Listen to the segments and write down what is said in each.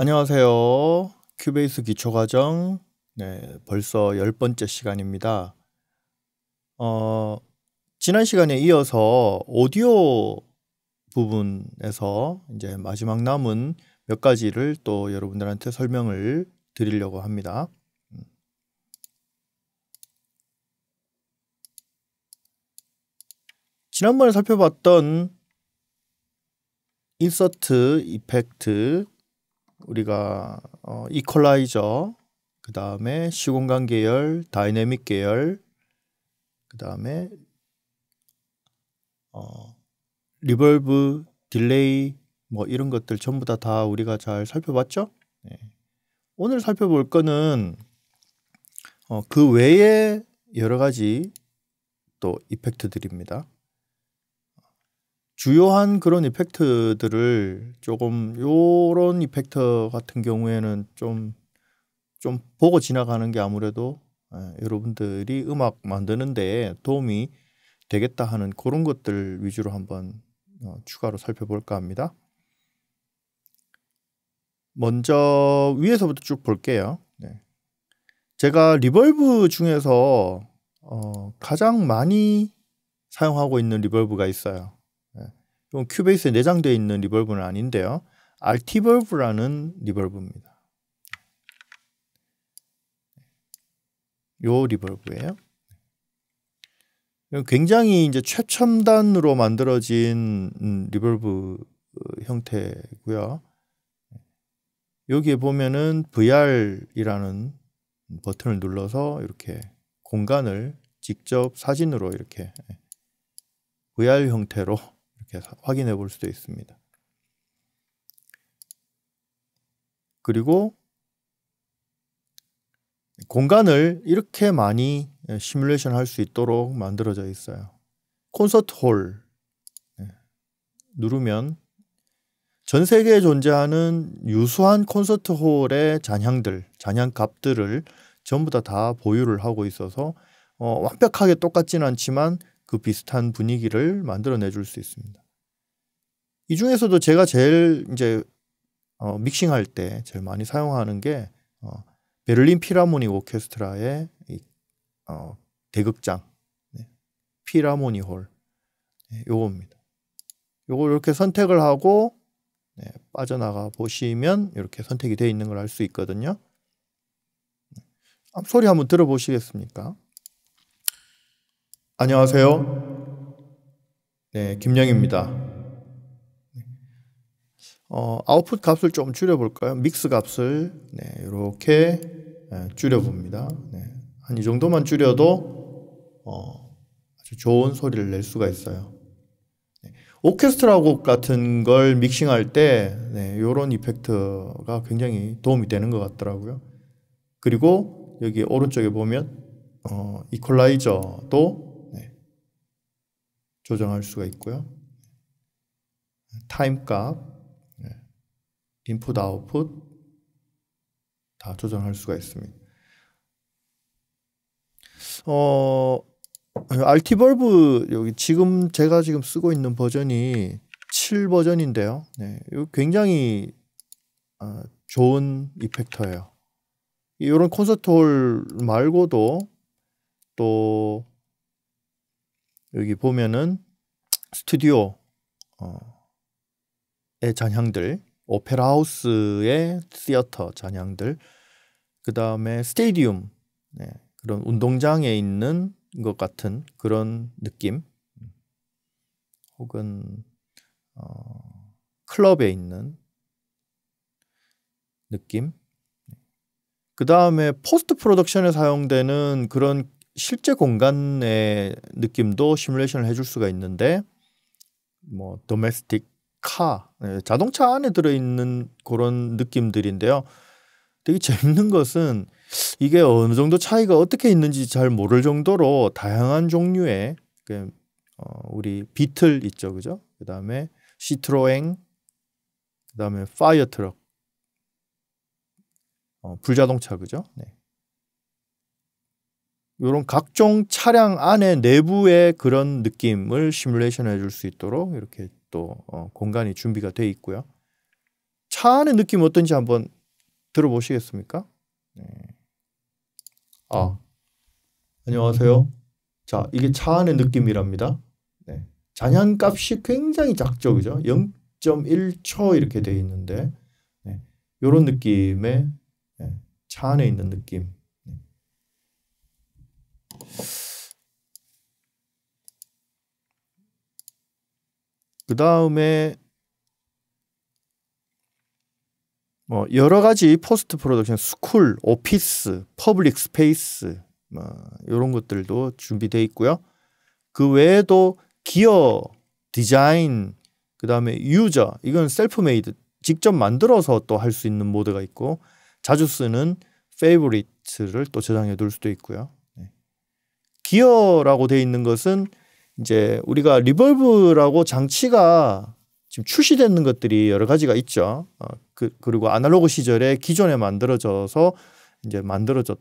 안녕하세요. 큐베이스 기초과정 네, 벌써 열 번째 시간입니다. 어, 지난 시간에 이어서 오디오 부분에서 이제 마지막 남은 몇 가지를 또 여러분들한테 설명을 드리려고 합니다. 지난번에 살펴봤던 인서트, 이펙트, 우리가 어, 이퀄라이저, 그 다음에 시공간 계열, 다이내믹 계열, 그 다음에 어, 리벌브, 딜레이 뭐 이런 것들 전부 다, 다 우리가 잘 살펴봤죠? 네. 오늘 살펴볼 거는 어, 그 외에 여러 가지 또 이펙트들입니다. 주요한 그런 이펙트들을 조금 요런 이펙터 같은 경우에는 좀좀 좀 보고 지나가는 게 아무래도 예, 여러분들이 음악 만드는데 도움이 되겠다 하는 그런 것들 위주로 한번 어, 추가로 살펴볼까 합니다. 먼저 위에서부터 쭉 볼게요. 네. 제가 리벌브 중에서 어, 가장 많이 사용하고 있는 리벌브가 있어요. 이건 큐베이스에 내장되어 있는 리벌브는 아닌데요. r t 벌브라는리벌브입니다요리벌브예요 굉장히 이제 최첨단으로 만들어진 음, 리벌브 어, 형태고요. 여기에 보면은 VR이라는 버튼을 눌러서 이렇게 공간을 직접 사진으로 이렇게 VR 예, 형태로 이렇게 확인해 볼 수도 있습니다. 그리고 공간을 이렇게 많이 예, 시뮬레이션 할 수 있도록 만들어져 있어요. 콘서트 홀 예, 누르면 전 세계에 존재하는 유수한 콘서트 홀의 잔향들, 잔향 값들을 전부 다다 보유를 하고 있어서 어, 완벽하게 똑같지는 않지만 그 비슷한 분위기를 만들어내 줄 수 있습니다. 이 중에서도 제가 제일 이제 어, 믹싱할 때 제일 많이 사용하는 게 어, 베를린 피라모니 오케스트라의 이, 어, 대극장 네. 피라모니 홀 네, 요겁니다. 요걸 이렇게 선택을 하고 네, 빠져나가 보시면 이렇게 선택이 되어 있는 걸 알 수 있거든요. 네. 아, 소리 한번 들어보시겠습니까? 안녕하세요. 네, 김영입니다. 어, 아웃풋 값을 좀 줄여볼까요? 믹스 값을 네, 이렇게 네, 줄여봅니다. 네, 한 이 정도만 줄여도 어, 아주 좋은 소리를 낼 수가 있어요. 네, 오케스트라 곡 같은 걸 믹싱할 때 이런 네, 이펙트가 굉장히 도움이 되는 것 같더라고요. 그리고 여기 오른쪽에 보면 어, 이퀄라이저도 조정할 수가 있고요. 타임 값, 인풋 네. 아웃풋 다 조정할 수가 있습니다. 어, RT벌브 여기 지금 제가 지금 쓰고 있는 버전이 7 버전인데요. 네, 굉장히 어, 좋은 이펙터예요. 이런 콘서트홀 말고도 또 여기 보면은 스튜디오의 어, 잔향들, 오페라 하우스의 시어터 잔향들, 그 다음에 스테디움, 네, 그런 운동장에 있는 것 같은 그런 느낌, 혹은 어, 클럽에 있는 느낌. 네. 그 다음에 포스트 프로덕션에 사용되는 그런 실제 공간의 느낌도 시뮬레이션을 해줄 수가 있는데 뭐 도메스틱 카 예, 자동차 안에 들어있는 그런 느낌들인데요. 되게 재밌는 것은 이게 어느 정도 차이가 어떻게 있는지 잘 모를 정도로 다양한 종류의 그, 어, 우리 비틀 있죠, 그죠? 그 다음에 시트로엥, 그 다음에 파이어 트럭, 어, 불자동차 그죠? 네. 이런 각종 차량 안에 내부의 그런 느낌을 시뮬레이션 해줄 수 있도록 이렇게 또 어, 공간이 준비가 돼 있고요. 차 안의 느낌 어떤지 한번 들어보시겠습니까? 네. 아 음. 안녕하세요. 자 이게 차 안의 느낌이랍니다. 네. 잔향 값이 굉장히 작죠, 그죠? 0.1초 이렇게 돼 있는데 이런 네. 느낌의 네, 차 안에 있는 느낌 그 다음에 뭐 여러 가지 포스트 프로덕션 스쿨, 오피스, 퍼블릭 스페이스 뭐 이런 것들도 준비되어 있고요. 그 외에도 기어, 디자인, 그 다음에 유저 이건 셀프메이드 직접 만들어서 또 할 수 있는 모드가 있고 자주 쓰는 페이보릿을 또 저장해 둘 수도 있고요. 기어라고 돼 있는 것은 이제 우리가 리벌브라고 장치가 지금 출시되는 것들이 여러 가지가 있죠. 어, 그, 그리고 아날로그 시절에 기존에 만들어져서 이제 만들어져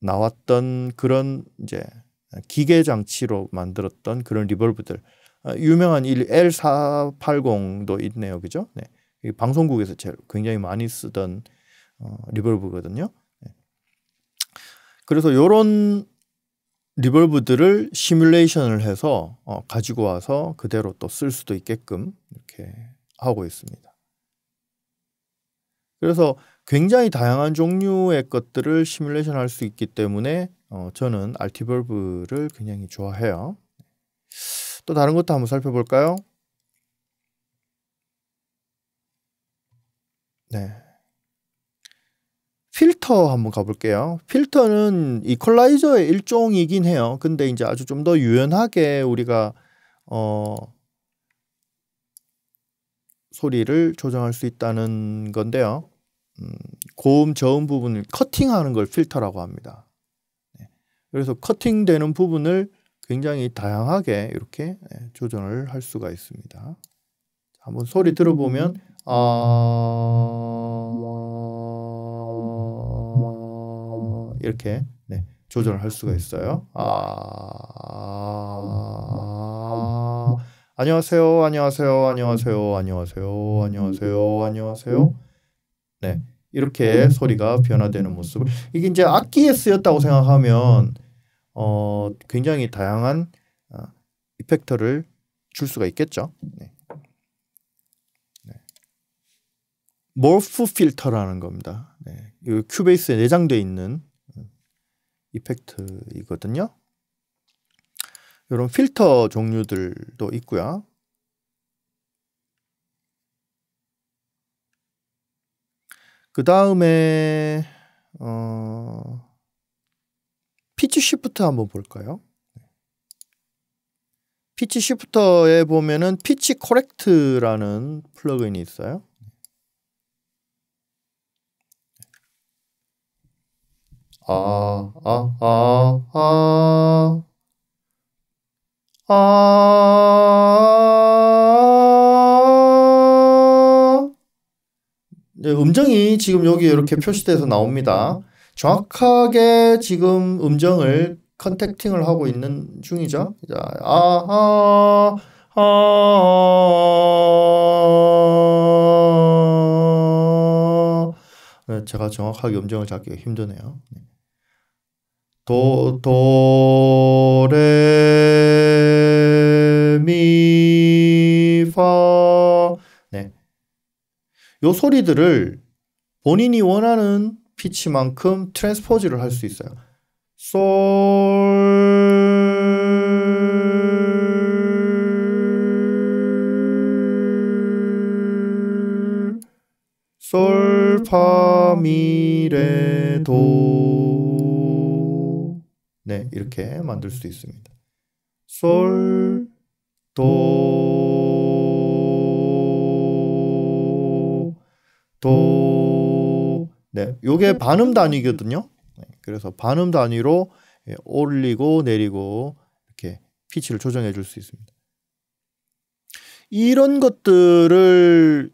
나왔던 그런 이제 기계 장치로 만들었던 그런 리볼브들 어, 유명한 L480도 있네요, 그죠? 네. 방송국에서 제일 굉장히 많이 쓰던 어, 리볼브거든요. 네. 그래서 요런 리볼브들을 시뮬레이션을 해서 어, 가지고 와서 그대로 또 쓸 수도 있게끔 이렇게 하고 있습니다. 그래서 굉장히 다양한 종류의 것들을 시뮬레이션 할 수 있기 때문에 어, 저는 알티볼브를 굉장히 좋아해요. 또 다른 것도 한번 살펴볼까요? 네. 필터 한번 가볼게요. 필터는 이퀄라이저의 일종이긴 해요. 근데 이제 아주 좀 더 유연하게 우리가 어 소리를 조정할 수 있다는 건데요. 음, 고음 저음 부분을 커팅하는 걸 필터라고 합니다. 네. 그래서 커팅되는 부분을 굉장히 다양하게 이렇게 예, 조정을 할 수가 있습니다. 한번 소리 음, 음, 음. 들어보면 아. 이렇게 네, 조절할 을 수가 있어요. 아, 안녕하세요, 안녕하세요, 안녕하세요, 안녕하세요, 안녕하세요, 안녕하세요. 네, 이렇게 소리가 변화되는 모습을 이게 이제 악기에 쓰였다고 생각하면 어, 굉장히 다양한 아, 이펙터를 줄 수가 있겠죠. 네. 네. 몰프 필터라는 겁니다. 네. 그 큐베이스에 내장되어 있는 이펙트이거든요. 이런 필터 종류들도 있고요. 그 다음에 어, 피치 시프트 한번 볼까요? 네. 피치 시프터에 보면은 피치 코렉트라는 플러그인이 있어요. 아, 아, 아, 아. 아. 아 네, 음정이 지금 여기 이렇게 표시돼서 나옵니다. 정확하게 지금 음정을 컨택팅을 하고 있는 중이죠. 자, 아, 아, 아. 아, 아. 제가 정확하게 음정을 잡기가 힘드네요. 네. 도, 음. 도, 레, 미, 파. 네. 요 소리들을 본인이 원하는 피치만큼 트랜스포즈를 할 수 있어요. 솔, 솔, 파미레도네 그러니까. 이렇게 만들 수 있습니다. 솔 도, 도, 네, 요게 반음 단위거든요. 네, 그래서 반음 단위로 예, 올리고 내리고 이렇게 피치를 조정해 줄 수 있습니다. 이런 것들을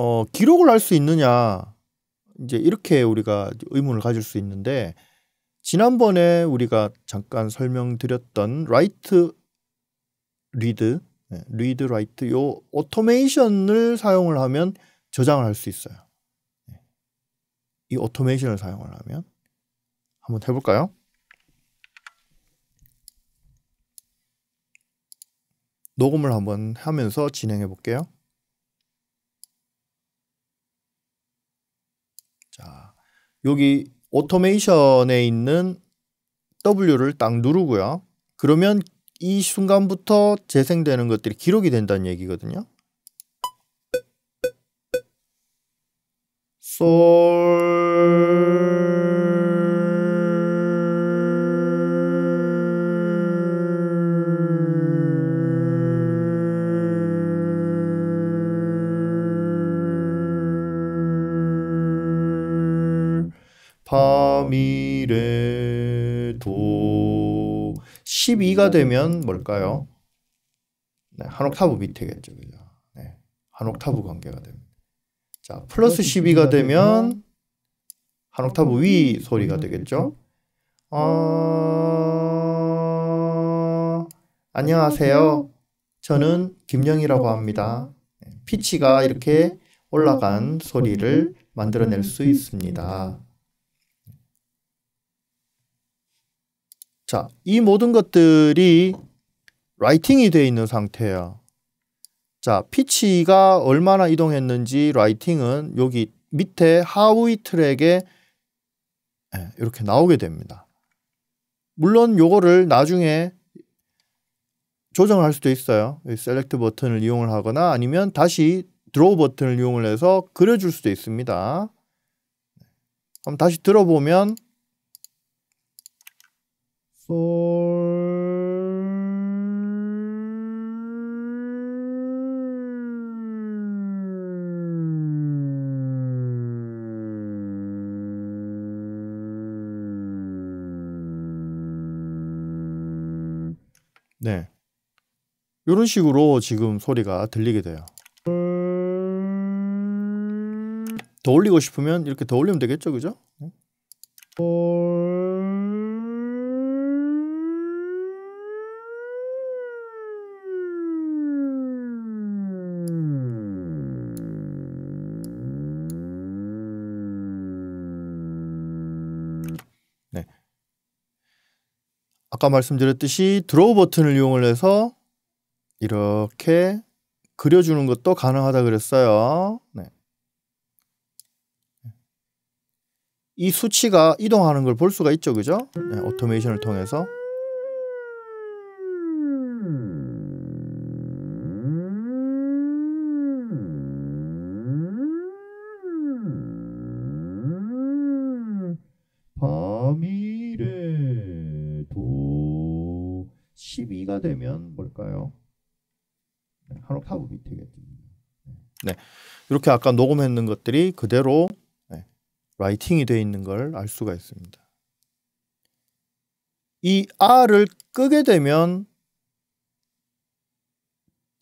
어, 기록을 할 수 있느냐 이제 이렇게 우리가 의문을 가질 수 있는데 지난번에 우리가 잠깐 설명드렸던 라이트 리드 리드 라이트 요 오토메이션을 사용을 하면 저장을 할 수 있어요. 네. 이 오토메이션을 사용을 하면 한번 해볼까요? 녹음을 한번 하면서 진행해 볼게요. 여기 오토메이션에 있는 W를 딱 누르고요. 그러면 이 순간부터 재생되는 것들이 기록이 된다는 얘기거든요. 솔 파미레도 12가 되면 뭘까요? 네, 한 옥타브 밑에겠죠. 그죠? 네, 한 옥타브 관계가 됩니다. 자, 플러스 12가 되면 한 옥타브 위 소리가 되겠죠? 어... 안녕하세요. 저는 김영이라고 합니다. 네, 피치가 이렇게 올라간 소리를 만들어낼 수 있습니다. 자, 이 모든 것들이 라이팅이 되어 있는 상태예요. 자, 피치가 얼마나 이동했는지 라이팅은 여기 밑에 하위 트랙에 예, 이렇게 나오게 됩니다. 물론 요거를 나중에 조정할 수도 있어요. 셀렉트 버튼을 이용을 하거나 아니면 다시 드로우 버튼을 이용을 해서 그려줄 수도 있습니다. 그럼 다시 들어보면 네. 이런 네. 식으로 지금 소리가 들리게 돼요. 더 올리고 싶으면 이렇게 더 올리면 되겠죠, 그죠? 네. 아까 말씀드렸듯이 드로우 버튼을 이용을 해서 이렇게 그려주는 것도 가능하다 그랬어요. 네. 이 수치가 이동하는 걸 볼 수가 있죠, 그죠? 네, 오토메이션을 통해서. 범위 12가 되면 뭘까요? 네, 한옥 타브 밑이겠죠. 네. 네. 이렇게 아까 녹음했는 것들이 그대로 네, 라이팅이 돼 있는 걸 알 수가 있습니다. 이 R을 끄게 되면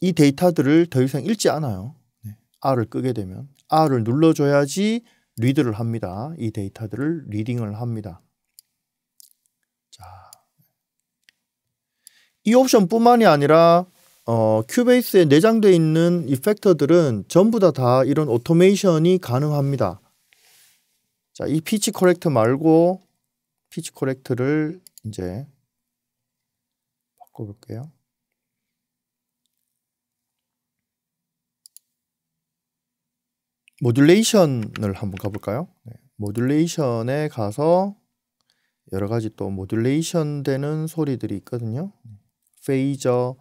이 데이터들을 더 이상 읽지 않아요. 네. R을 끄게 되면 R을 눌러줘야지 리드를 합니다. 이 데이터들을 리딩을 합니다. 이 옵션뿐만이 아니라 어, 큐베이스에 내장되어 있는 이펙터들은 전부 다 다 이런 오토메이션이 가능합니다. 자, 이 피치 코렉터 말고 피치 코렉터를 이제 바꿔볼게요. 모듈레이션을 한번 가볼까요? 네. 모듈레이션에 가서 여러 가지 또 모듈레이션 되는 소리들이 있거든요. 네. 페이저,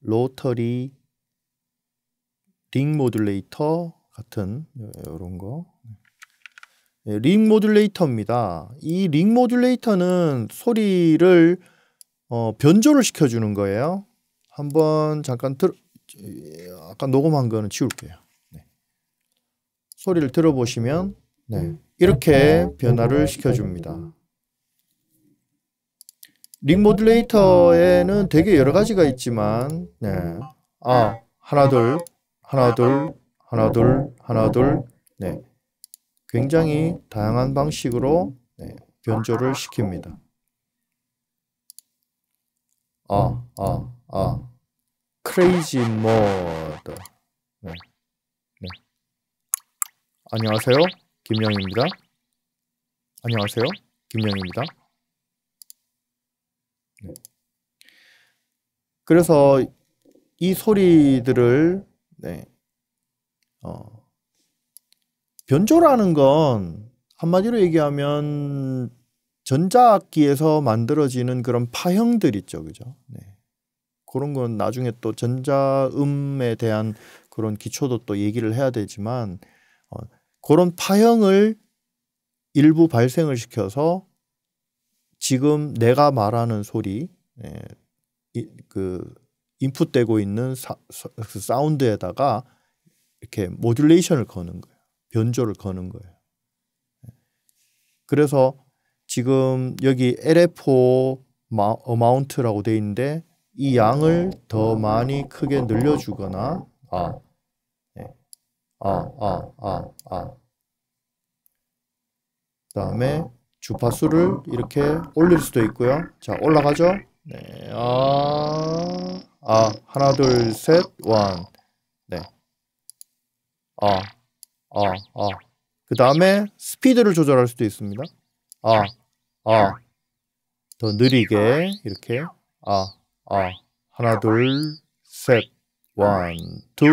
로터리, 링 모듈레이터 같은 이런 예, 거. 링 모듈레이터입니다. 이 링 모듈레이터는 소리를 어, 변조를 시켜주는 거예요. 한번 잠깐 들 아까 녹음한 거는 치울게요. 네. 소리를 들어보시면 네, 이렇게 변화를 시켜줍니다. 링 모듈레이터에는 되게 여러 가지가 있지만 네. 아 하나 둘 하나 둘 하나 둘 하나 둘 네. 굉장히 다양한 방식으로 네. 변조를 시킵니다. 아, 아, 아. 크레이지 모드. 네. 네. 안녕하세요. 김영입니다. 안녕하세요. 김영입니다. 네. 그래서 이 소리들을 네. 어, 변조라는 건 한마디로 얘기하면 전자악기에서 만들어지는 그런 파형들 있죠, 그죠? 네. 그런 건 나중에 또 전자음에 대한 그런 기초도 또 얘기를 해야 되지만 어, 그런 파형을 일부 발생을 시켜서 지금 내가 말하는 소리 예, 이, 그 인풋되고 있는 사, 운드에다가 그 이렇게 모듈레이션을 거는 거예요. 변조를 거는 거예요. 예. 그래서 지금 여기 LFO 어마운트라고 돼 있는데 이 양을 더 많이 크게 늘려주거나 아, 예, 아, 아, 아, 아. 그다음에 주파수를 이렇게 올릴 수도 있고요. 자, 올라가죠? 네, 아, 아, 하나, 둘, 셋, 원. 네. 아, 아, 아. 그 다음에 스피드를 조절할 수도 있습니다. 아, 아. 더 느리게, 이렇게. 아, 아. 하나, 둘, 셋, 원, 투.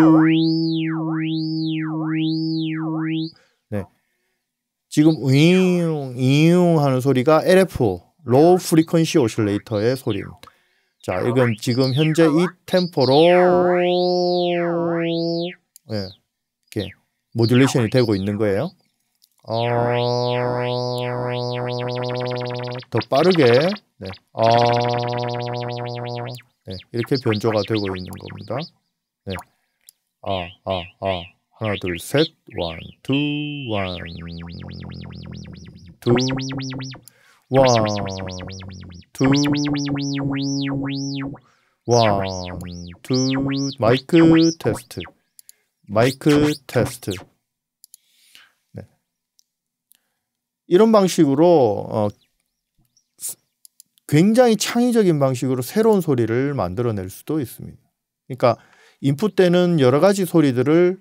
지금 윙, 윙 하는 소리가 LF, 로우 프리퀀시 오실레이터의 소리입니다. 자, 이건 지금 현재 이 템포로 예, 이렇게 모듈레이션이 되고 있는 거예요. 어, 더 빠르게 네, 어, 네, 이렇게 변조가 되고 있는 겁니다. 네, 아, 아, 아. 하나 둘셋원투원투원투원투 마이크 테스트 마이크 테스트 네. 이런 방식으로 어, 굉장히 창의적인 방식으로 새로운 소리를 만들어낼 수도 있습니다. 그러니까 인풋 때는 여러 가지 소리들을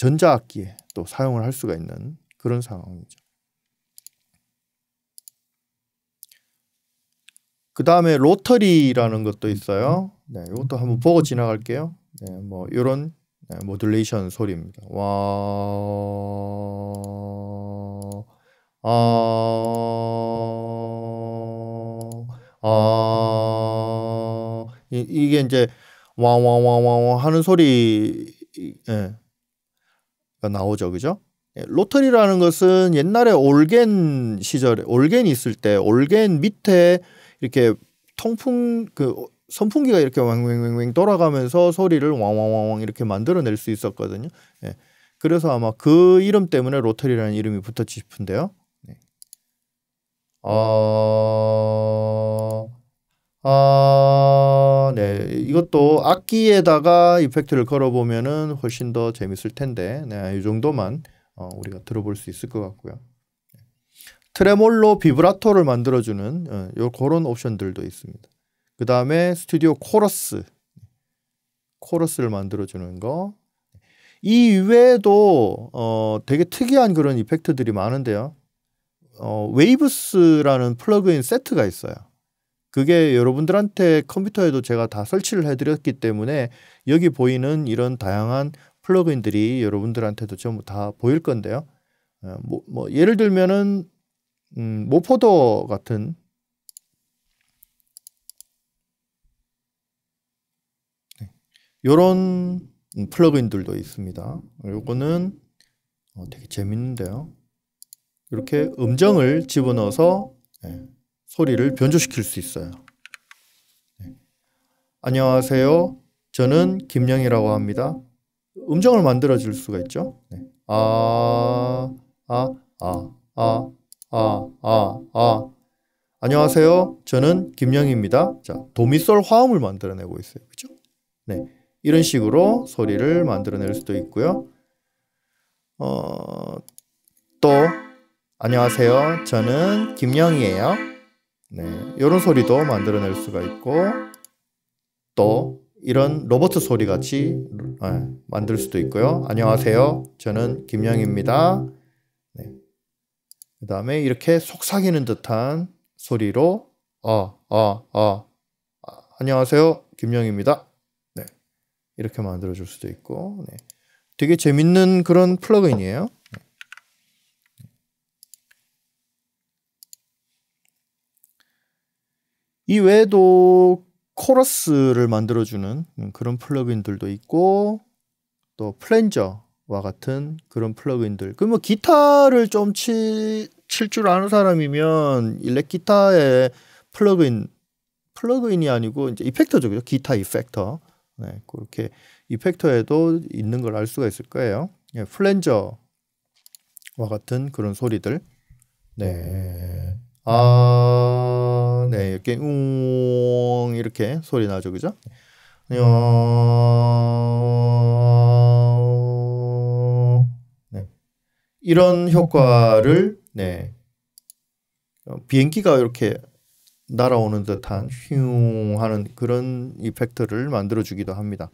전자악기에 또 사용을 할 수가 있는 그런 상황이죠. 그 다음에 로터리라는 것도 있어요. 네, 이것도 한번 보고 지나갈게요. 네, 뭐 이런 네, 모듈레이션 소리입니다. 와, 아, 아, 이, 게 이제 와와와와와 하는 소리, 예, 네, 나오죠. 그죠? 예, 로터리라는 것은 옛날에 올겐 시절에 올겐이 있을 때 올겐 밑에 이렇게 통풍 그 선풍기가 이렇게 왕왕왕왕 돌아가면서 소리를 왕왕왕왕 이렇게 만들어낼 수 있었거든요. 예. 그래서 아마 그 이름 때문에 로터리라는 이름이 붙었지 싶은데요. 네. 아... 아... 네. 이것도 악기에다가 이펙트를 걸어보면은 훨씬 더 재밌을 텐데, 네. 이 정도만 어, 우리가 들어볼 수 있을 것 같고요. 네. 트레몰로 비브라토를 만들어주는 어, 그런 옵션들도 있습니다. 그 다음에 스튜디오 코러스, 코러스를 만들어주는 거. 이 외에도 어, 되게 특이한 그런 이펙트들이 많은데요. 어, 웨이브스라는 플러그인 세트가 있어요. 그게 여러분들한테 컴퓨터에도 제가 다 설치를 해드렸기 때문에 여기 보이는 이런 다양한 플러그인들이 여러분들한테도 전부 다 보일 건데요. 어, 뭐, 뭐 예를 들면은 음, 모포더 같은 이런 네, 플러그인들도 있습니다. 이거는 어, 되게 재밌는데요. 이렇게 음, 음. 음정을 집어넣어서 네. 소리를 변조시킬 수 있어요. 네. 안녕하세요. 저는 김영이라고 합니다. 음정을 만들어 줄 수가 있죠. 네. 아, 아, 아, 아, 아, 아, 아. 안녕하세요. 저는 김영입니다. 자, 도미솔 화음을 만들어내고 있어요. 그죠? 네. 이런 식으로 소리를 만들어낼 수도 있고요. 어, 또, 안녕하세요. 저는 김영이에요. 네, 이런 소리도 만들어낼 수가 있고 또 이런 로봇 소리 같이 네, 만들 수도 있고요. 안녕하세요. 저는 김영입니다. 네. 그 다음에 이렇게 속삭이는 듯한 소리로 어, 어, 어. 아, 안녕하세요. 김영입니다. 네. 이렇게 만들어줄 수도 있고 네. 되게 재밌는 그런 플러그인이에요. 이 외에도 코러스를 만들어주는 그런 플러그인들도 있고 또 플랜저와 같은 그런 플러그인들. 그 뭐 기타를 좀 칠 줄 아는 사람이면 일렉 기타에 플러그인 플러그인이 아니고 이제 이펙터죠, 그죠? 기타 이펙터. 네, 그렇게 이펙터에도 있는 걸 알 수가 있을 거예요. 예, 플랜저와 같은 그런 소리들. 네. 아. 이렇게 웅 이렇게 소리 나죠, 그죠? 음. 네. 이런 효과를 네. 어, 비행기가 이렇게 날아오는 듯한 휘웅 하는 그런 이펙트를 만들어 주기도 합니다.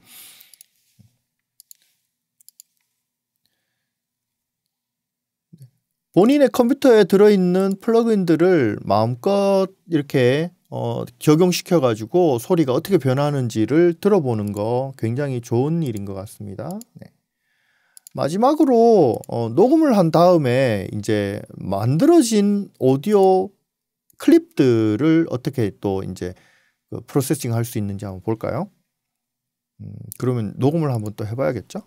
본인의 컴퓨터에 들어있는 플러그인들을 마음껏 이렇게 어, 적용시켜 가지고 소리가 어떻게 변하는지를 들어보는 거 굉장히 좋은 일인 것 같습니다. 네. 마지막으로 어, 녹음을 한 다음에 이제 만들어진 오디오 클립들을 어떻게 또 이제 그 프로세싱 할 수 있는지 한번 볼까요? 음, 그러면 녹음을 한번 또 해봐야겠죠?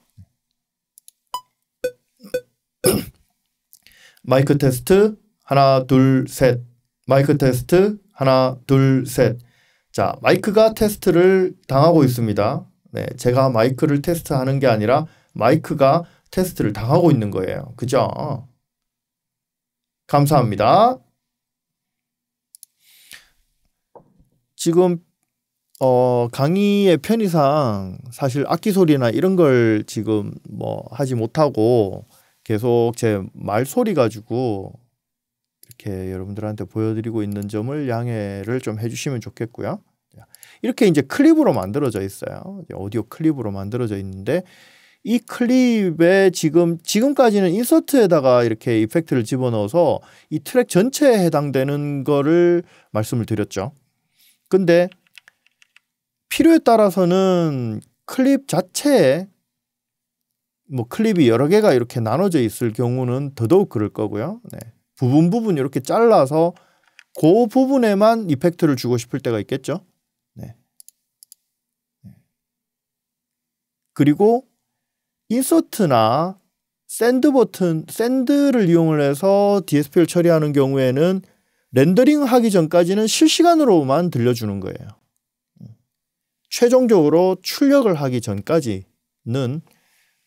마이크 테스트 하나 둘 셋 마이크 테스트 하나, 둘, 셋. 자, 마이크가 테스트를 당하고 있습니다. 네, 제가 마이크를 테스트하는 게 아니라 마이크가 테스트를 당하고 있는 거예요. 그죠? 감사합니다. 지금 어, 강의의 편의상 사실 악기 소리나 이런 걸 지금 뭐 하지 못하고 계속 제 말 소리 가지고 이렇게 여러분들한테 보여드리고 있는 점을 양해를 좀 해주시면 좋겠고요. 이렇게 이제 클립으로 만들어져 있어요. 오디오 클립으로 만들어져 있는데 이 클립에 지금 지금까지는 인서트에다가 이렇게 이펙트를 집어넣어서 이 트랙 전체에 해당되는 거를 말씀을 드렸죠. 근데 필요에 따라서는 클립 자체에 뭐 클립이 여러 개가 이렇게 나눠져 있을 경우는 더더욱 그럴 거고요. 네. 부분 부분 이렇게 잘라서 그 부분에만 이펙트를 주고 싶을 때가 있겠죠. 네. 네. 그리고 인서트나 샌드 버튼, 샌드를 이용을 해서 DSP를 처리하는 경우에는 렌더링 하기 전까지는 실시간으로만 들려주는 거예요. 최종적으로 출력을 하기 전까지는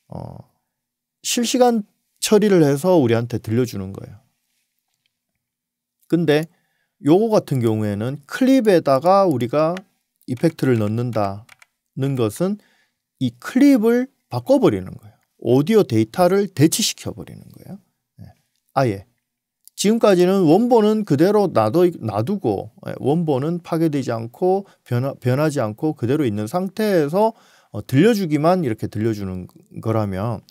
어, 실시간 처리를 해서 우리한테 들려주는 거예요. 근데 요거 같은 경우에는 클립에다가 우리가 이펙트를 넣는다는 것은 이 클립을 바꿔버리는 거예요. 오디오 데이터를 대치시켜버리는 거예요. 예. 아예. 지금까지는 원본은 그대로 놔두고 예, 원본은 파괴되지 않고 변하, 변하지 않고 그대로 있는 상태에서 어, 들려주기만 이렇게 들려주는 거라면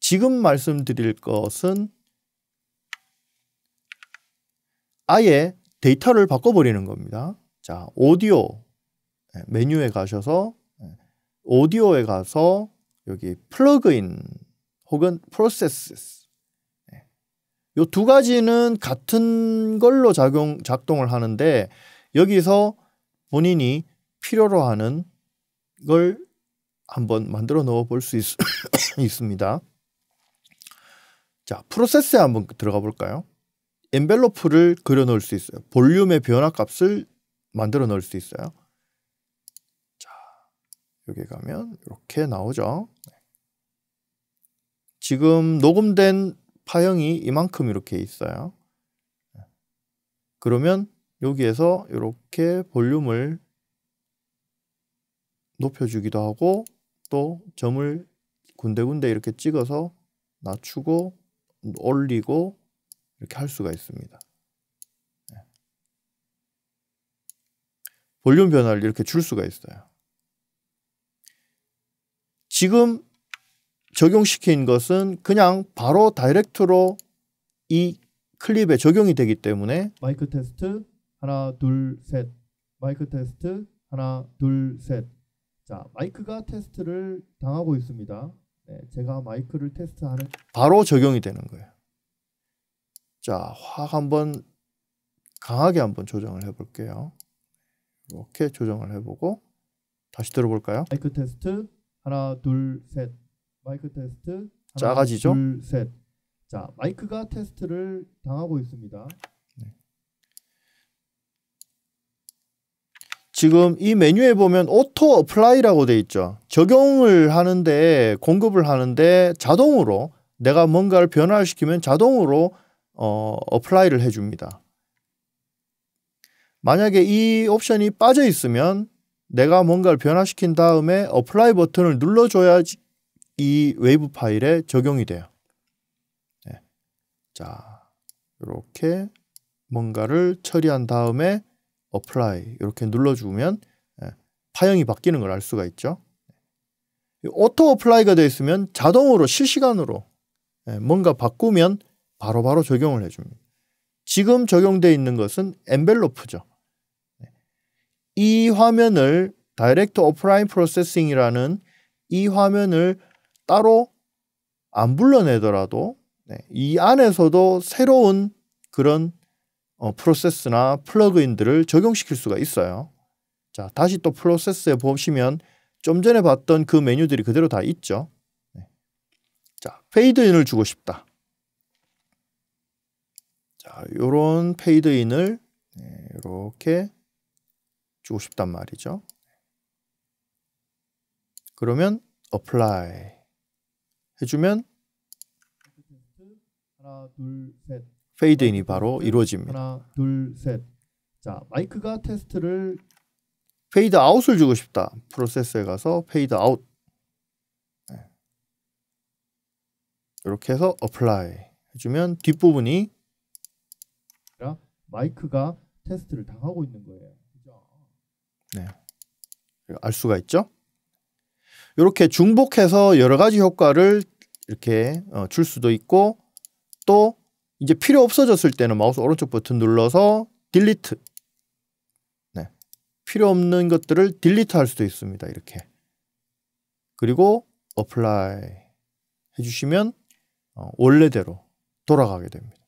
지금 말씀드릴 것은 아예 데이터를 바꿔버리는 겁니다. 자, 오디오 예, 메뉴에 가셔서 예, 오디오에 가서 여기 플러그인 혹은 프로세스 이두 예, 가지는 같은 걸로 작용 작동을 하는데 여기서 본인이 필요로 하는 걸 한번 만들어 넣어 볼수 있습니다. 자, 프로세스에 한번 들어가 볼까요? 엔벨로프를 그려 넣을 수 있어요. 볼륨의 변화 값을 만들어 넣을 수 있어요. 자, 여기 가면 이렇게 나오죠. 네. 지금 녹음된 파형이 이만큼 이렇게 있어요. 네. 그러면 여기에서 이렇게 볼륨을 높여주기도 하고 또 점을 군데군데 이렇게 찍어서 낮추고 올리고 이렇게 할 수가 있습니다. 예. 볼륨 변화를 이렇게 줄 수가 있어요. 지금 적용시킨 것은 그냥 바로 다이렉트로 이 클립에 적용이 되기 때문에 마이크 테스트 하나 둘 셋 마이크 테스트 하나 둘셋자 마이크가 테스트를 당하고 있습니다 네, 제가 마이크를 테스트하는 바로 적용이 되는 거예요 자, 확 한번 강하게 한번 조정을 해볼게요. 이렇게 조정을 해보고 다시 들어볼까요? 마이크 테스트 하나 둘 셋. 마이크 테스트 하나, 작아지죠? 둘 셋. 자, 마이크가 테스트를 당하고 있습니다. 네. 지금 이 메뉴에 보면 오토 어플라이라고 돼 있죠. 적용을 하는데 공급을 하는데 자동으로 내가 뭔가를 변화시키면 자동으로 어, 어플라이를 해줍니다. 만약에 이 옵션이 빠져 있으면 내가 뭔가를 변화시킨 다음에 어플라이 버튼을 눌러줘야 지이 웨이브 파일에 적용이 돼요. 네. 자, 이렇게 뭔가를 처리한 다음에 어플라이 이렇게 눌러주면 네, 파형이 바뀌는 걸 알 수가 있죠. 오토 어플라이가 되어 있으면 자동으로 실시간으로 네, 뭔가 바꾸면 바로바로 바로 적용을 해줍니다. 지금 적용되어 있는 것은 엔벨로프죠. 이 화면을 다이렉트 오프라인 프로세싱이라는 이 화면을 따로 안 불러내더라도 네, 이 안에서도 새로운 그런 프로세스나 어, 플러그인들을 적용시킬 수가 있어요. 자, 다시 또 프로세스에 보시면 좀 전에 봤던 그 메뉴들이 그대로 다 있죠. 네. 자, 페이드인을 주고 싶다. 요런 페이드인을 이렇게 네, 주고 싶단 말이죠. 그러면 apply 해주면 하나 둘셋 페이드인이 바로 이루어집니다. 하나 둘셋자 마이크가 테스트를 페이드 아웃을 주고 싶다. 프로세스에 가서 페이드 아웃 이렇게 네. 해서 apply 해주면 뒷부분이 마이크가 테스트를 당하고 있는 거예요. 그죠? 네. 알 수가 있죠? 이렇게 중복해서 여러 가지 효과를 이렇게 어, 줄 수도 있고 또 이제 필요 없어졌을 때는 마우스 오른쪽 버튼 눌러서 딜리트 네. 필요 없는 것들을 딜리트 할 수도 있습니다. 이렇게 그리고 어플라이 해주시면 어, 원래대로 돌아가게 됩니다.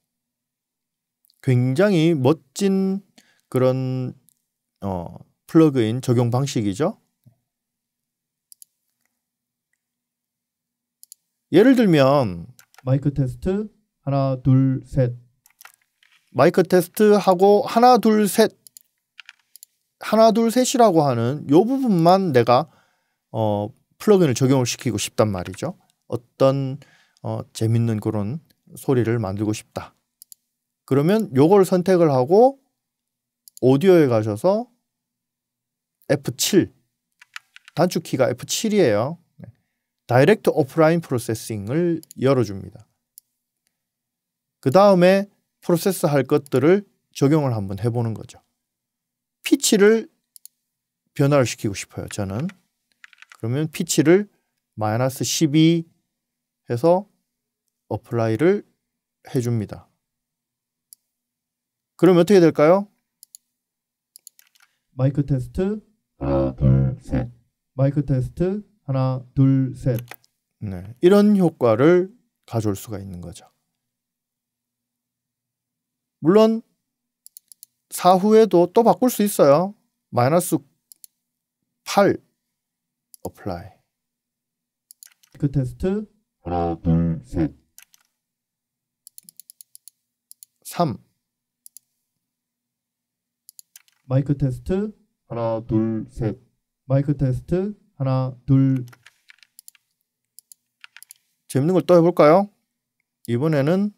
굉장히 멋진 그런 어, 플러그인 적용 방식이죠. 예를 들면 마이크 테스트 하나 둘 셋. 마이크 테스트 하고 하나 둘 셋. 하나 둘 셋이라고 하는 요 부분만 내가 어, 플러그인을 적용을 시키고 싶단 말이죠. 어떤 어, 재밌는 그런 소리를 만들고 싶다. 그러면 요걸 선택을 하고 오디오에 가셔서 F7 단축키가 F7이에요. 다이렉트 오프라인 프로세싱을 열어줍니다. 그 다음에 프로세스 할 것들을 적용을 한번 해보는 거죠. 피치를 변화를 시키고 싶어요. 저는 그러면 피치를 마이너스 12 해서 어플라이를 해줍니다. 그럼 어떻게 될까요? 마이크 테스트 하나 둘 셋. 마이크 테스트 하나 둘 셋. 네. 이런 효과를 가져올 수가 있는 거죠. 물론 사후에도 또 바꿀 수 있어요. 마이너스 8 어플라이. 그 테스트 하나 둘 셋. 3 마이크 테스트 하나 둘셋 마이크 테스트 하나 둘 재밌는 걸 또 해볼까요? 이번에는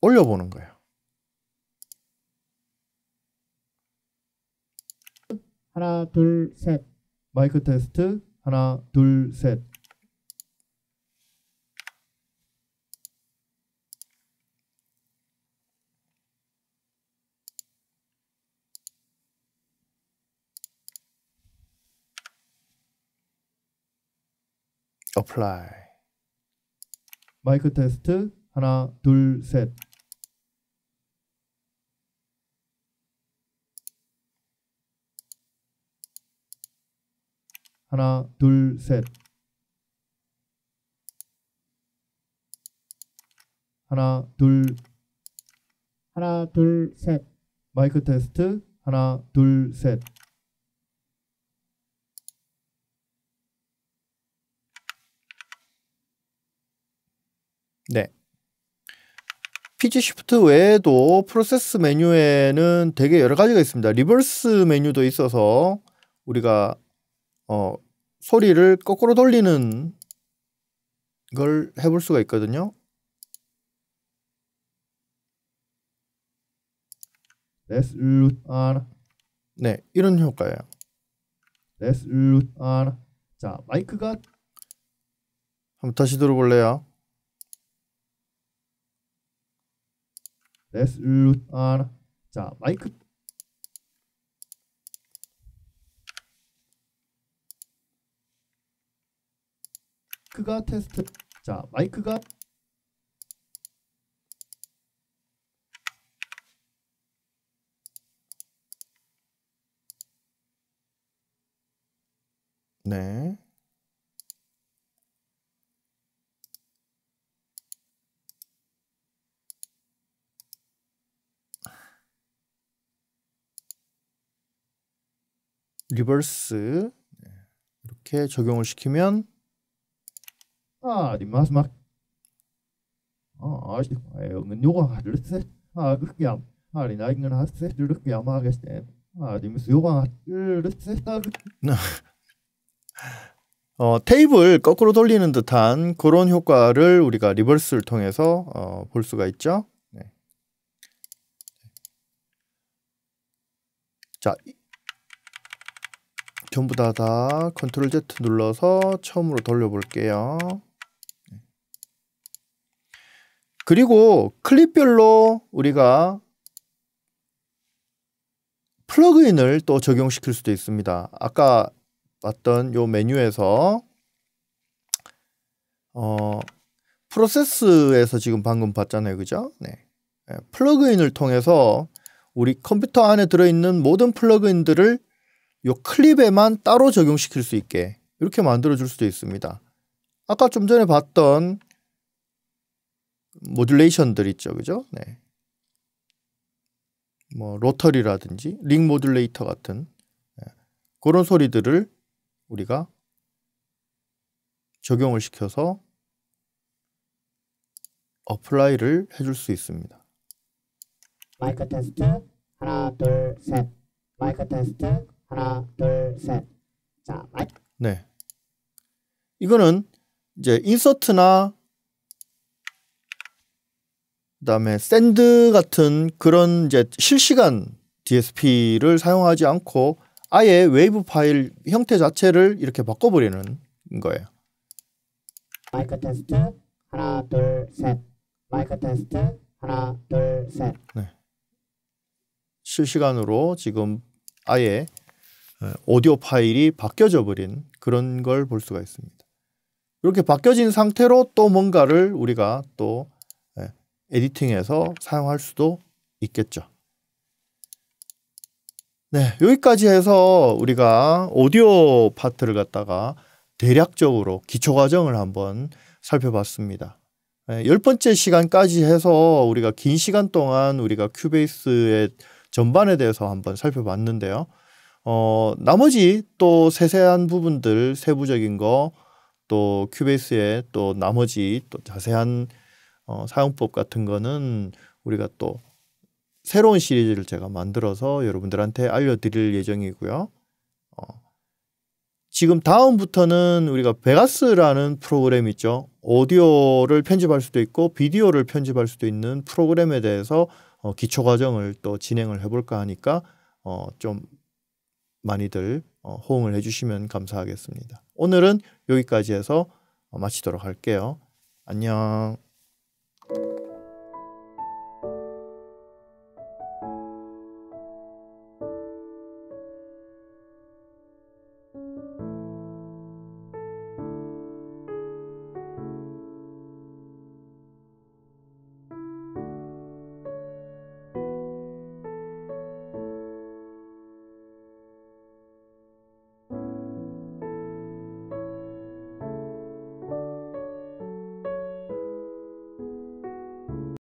올려보는 거예요. 하나 둘셋 마이크 테스트 하나 둘 셋. a p p l 마이크 테스트 하나 둘 셋. 하나 둘 셋. 하나 둘 하나 둘 셋. 마이크 테스트 하나 둘 셋. 네. PG 시프트 외에도 프로세스 메뉴에는 되게 여러 가지가 있습니다. 리버스 메뉴도 있어서 우리가 어, 소리를 거꾸로 돌리는 걸 해볼 수가 있거든요. Let's root R. 네, 이런 효과예요. Let's root R. 자, 마이크가 한번 다시 들어볼래요? Let's l o o at 자 마이크 마이크가 테스트 자 마이크가 네 리버스 이렇게 적용을 시키면 아, 마지막 아, 없는 요강 둘셋 아, 그렇 아, 리나 있는 하셋 이렇게 아마 하겠네 아, 리미스 요강 둘셋 어, 테이블 거꾸로 돌리는 듯한 그런 효과를 우리가 리버스를 통해서 어, 볼 수가 있죠. 네. 자, 전부 다다 컨트롤 Z 눌러서 처음으로 돌려볼게요. 그리고 클립별로 우리가 플러그인을 또 적용시킬 수도 있습니다. 아까 봤던 요 메뉴에서 어, 프로세스에서 지금 방금 봤잖아요. 그죠? 네. 예, 플러그인을 통해서 우리 컴퓨터 안에 들어있는 모든 플러그인들을 요 클립에만 따로 적용시킬 수 있게 이렇게 만들어 줄 수도 있습니다. 아까 좀 전에 봤던 모듈레이션들 있죠. 그죠? 네. 뭐 로터리라든지 링 모듈레이터 같은 네. 그런 소리들을 우리가 적용을 시켜서 어플라이를 해줄 수 있습니다. 마이크 테스트 하나 둘셋 마이크 테스트 하나, 둘, 셋. 자, 마이크. 네. 이거는 이제 인서트나 그다음에 샌드 같은 그런 이제 실시간 DSP를 사용하지 않고 아예 웨이브 파일 형태 자체를 이렇게 바꿔버리는 거예요. 마이크 테스트 하나 둘 셋. 마이크 테스트 하나 둘 셋. 네. 실시간으로 지금 아예 예, 오디오 파일이 바뀌어져 버린 그런 걸 볼 수가 있습니다. 이렇게 바뀌어진 상태로 또 뭔가를 우리가 또 예, 에디팅해서 사용할 수도 있겠죠. 네, 여기까지 해서 우리가 오디오 파트를 갖다가 대략적으로 기초 과정을 한번 살펴봤습니다. 예, 열 번째 시간까지 해서 우리가 긴 시간 동안 우리가 큐베이스의 전반에 대해서 한번 살펴봤는데요. 어, 나머지 또 세세한 부분들 세부적인 거 또 큐베이스의 또 나머지 또 자세한 어, 사용법 같은 거는 우리가 또 새로운 시리즈를 제가 만들어서 여러분들한테 알려드릴 예정이고요. 어, 지금 다음부터는 우리가 베가스라는 프로그램 있죠. 오디오를 편집할 수도 있고 비디오를 편집할 수도 있는 프로그램에 대해서 어, 기초 과정을 또 진행을 해볼까 하니까 어, 좀 많이들 어, 호응을 해주시면 감사하겠습니다. 오늘은 여기까지 해서 어, 마치도록 할게요. 안녕.